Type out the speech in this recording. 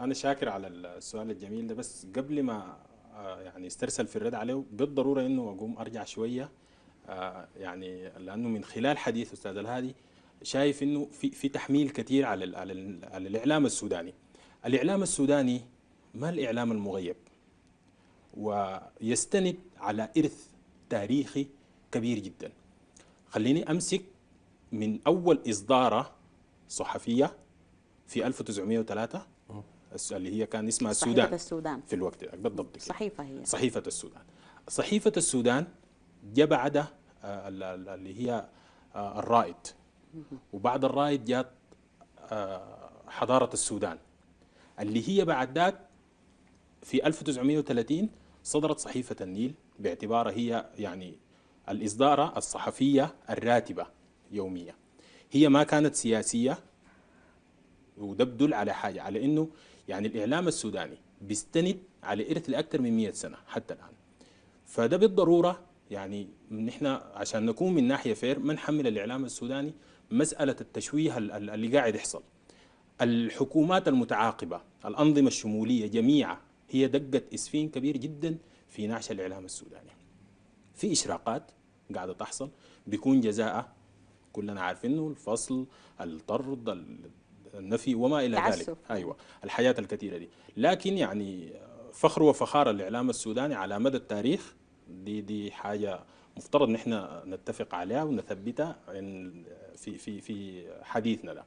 أنا شاكر على السؤال الجميل ده بس قبل ما آه، يعني استرسل في الرد عليه بالضرورة إنه أقوم أرجع شوية آه، يعني لأنه من خلال حديث أستاذ الهادي شايف إنه في في تحميل كثير على على الإعلام السوداني. الإعلام السوداني ما الإعلام المغيب ويستند على إرث تاريخي كبير جدا. خليني أمسك من أول إصدارة صحفية في 1903 اللي هي كان اسمها السودان صحيفة السودان في الوقت ده بالضبط كده. صحيفة هي صحيفة السودان صحيفة السودان جاء بعدها آه، اللي هي آه، الرائد وبعد الرائد جاءت آه، حضارة السودان اللي هي بعد ذات في 1930 صدرت صحيفة النيل باعتبارها هي يعني الإصدارة الصحفية الراتبة يومية هي ما كانت سياسية وده بدل على حاجه على انه يعني الاعلام السوداني بيستند على ارث لاكثر من 100 سنه حتى الان فده بالضروره يعني نحن عشان نكون من ناحيه فير ما نحمل الاعلام السوداني مساله التشويه اللي قاعد يحصل الحكومات المتعاقبه الانظمه الشموليه جميعا هي دقت اسفين كبير جدا في نعش الاعلام السوداني في اشراقات قاعده تحصل بيكون جزاء كلنا عارفينه الفصل الطرد النفي وما إلى تعسف. ذلك أيوة الحياة الكثيرة دي لكن يعني فخر وفخار الإعلام السوداني على مدى التاريخ دي دي حاجة مفترض نحن نتفق عليها ونثبتها في في في حديثنا ده